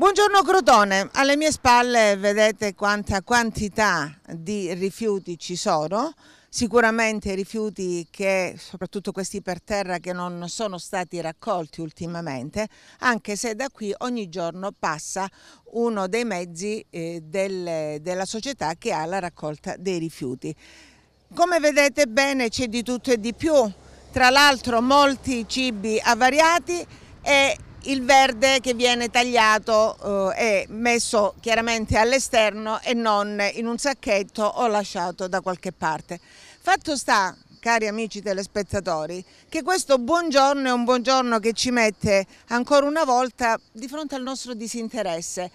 Buongiorno Crotone, alle mie spalle vedete quanta quantità di rifiuti ci sono, sicuramente rifiuti che, soprattutto questi per terra, che non sono stati raccolti ultimamente, anche se da qui ogni giorno passa uno dei mezzi eh, del, della società che ha la raccolta dei rifiuti. Come vedete bene c'è di tutto e di più, tra l'altro molti cibi avariati e il verde che viene tagliato eh, e messo chiaramente all'esterno e non in un sacchetto o lasciato da qualche parte. Fatto sta, cari amici telespettatori, che questo buongiorno è un buongiorno che ci mette ancora una volta di fronte al nostro disinteresse.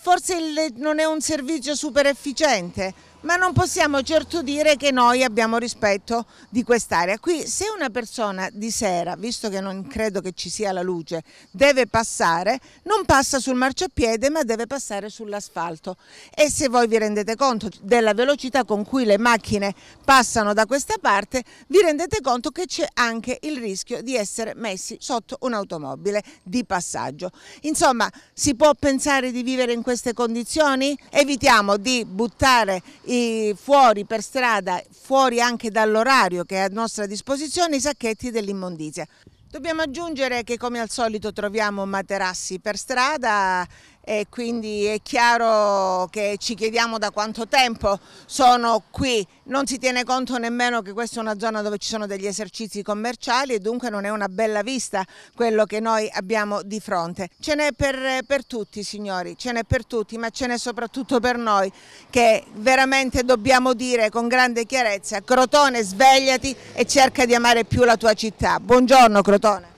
Forse non è un servizio super efficiente, ma non possiamo certo dire che noi abbiamo rispetto di quest'area. Qui se una persona di sera, visto che non credo che ci sia la luce, deve passare, non passa sul marciapiede ma deve passare sull'asfalto e se voi vi rendete conto della velocità con cui le macchine passano da questa parte, vi rendete conto che c'è anche il rischio di essere messi sotto un'automobile di passaggio. Insomma, si può pensare di vivere in queste condizioni? Evitiamo di buttare i fuori per strada, fuori anche dall'orario che è a nostra disposizione, i sacchetti dell'immondizia. Dobbiamo aggiungere che come al solito troviamo materassi per strada e quindi è chiaro che ci chiediamo da quanto tempo sono qui. Non si tiene conto nemmeno che questa è una zona dove ci sono degli esercizi commerciali e dunque non è una bella vista quello che noi abbiamo di fronte. Ce n'è per, per tutti signori, ce n'è per tutti, ma ce n'è soprattutto per noi che veramente dobbiamo dire con grande chiarezza Crotone svegliati e cerca di amare più la tua città. Buongiorno Crotone.